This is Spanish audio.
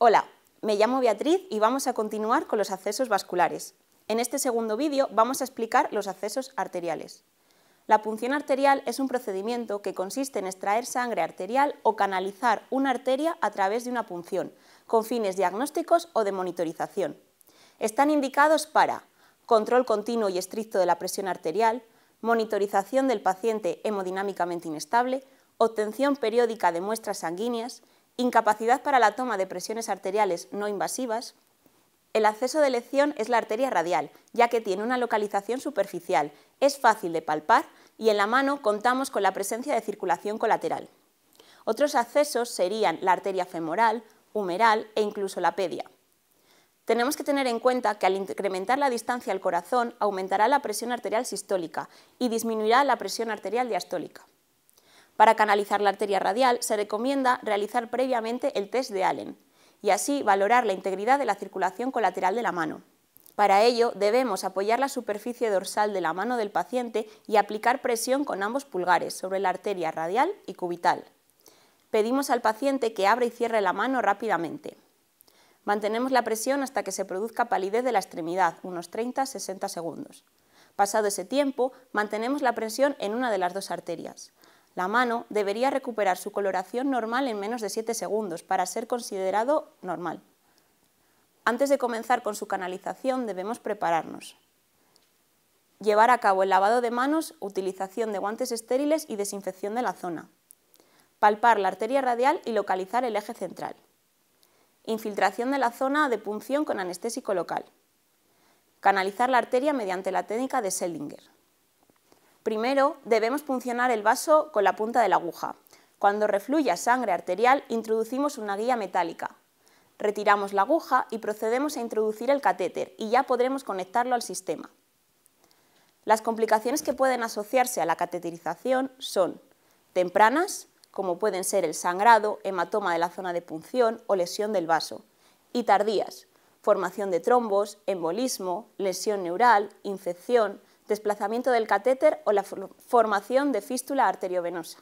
Hola, me llamo Beatriz y vamos a continuar con los accesos vasculares. En este segundo vídeo vamos a explicar los accesos arteriales. La punción arterial es un procedimiento que consiste en extraer sangre arterial o canalizar una arteria a través de una punción, con fines diagnósticos o de monitorización. Están indicados para control continuo y estricto de la presión arterial, monitorización del paciente hemodinámicamente inestable, obtención periódica de muestras sanguíneas, incapacidad para la toma de presiones arteriales no invasivas, el acceso de elección es la arteria radial, ya que tiene una localización superficial, es fácil de palpar y en la mano contamos con la presencia de circulación colateral. Otros accesos serían la arteria femoral, humeral e incluso la pedia. Tenemos que tener en cuenta que al incrementar la distancia al corazón aumentará la presión arterial sistólica y disminuirá la presión arterial diastólica. Para canalizar la arteria radial se recomienda realizar previamente el test de Allen y así valorar la integridad de la circulación colateral de la mano. Para ello debemos apoyar la superficie dorsal de la mano del paciente y aplicar presión con ambos pulgares sobre la arteria radial y cubital. Pedimos al paciente que abra y cierre la mano rápidamente. Mantenemos la presión hasta que se produzca palidez de la extremidad, unos 30-60 segundos. Pasado ese tiempo, mantenemos la presión en una de las dos arterias. La mano debería recuperar su coloración normal en menos de 7 segundos para ser considerado normal. Antes de comenzar con su canalización debemos prepararnos. Llevar a cabo el lavado de manos, utilización de guantes estériles y desinfección de la zona. Palpar la arteria radial y localizar el eje central. Infiltración de la zona de punción con anestésico local. Canalizar la arteria mediante la técnica de Sellinger. Primero, debemos puncionar el vaso con la punta de la aguja. Cuando refluya sangre arterial, introducimos una guía metálica. Retiramos la aguja y procedemos a introducir el catéter y ya podremos conectarlo al sistema. Las complicaciones que pueden asociarse a la cateterización son tempranas, como pueden ser el sangrado, hematoma de la zona de punción o lesión del vaso, y tardías, formación de trombos, embolismo, lesión neural, infección, desplazamiento del catéter o la formación de fístula arteriovenosa.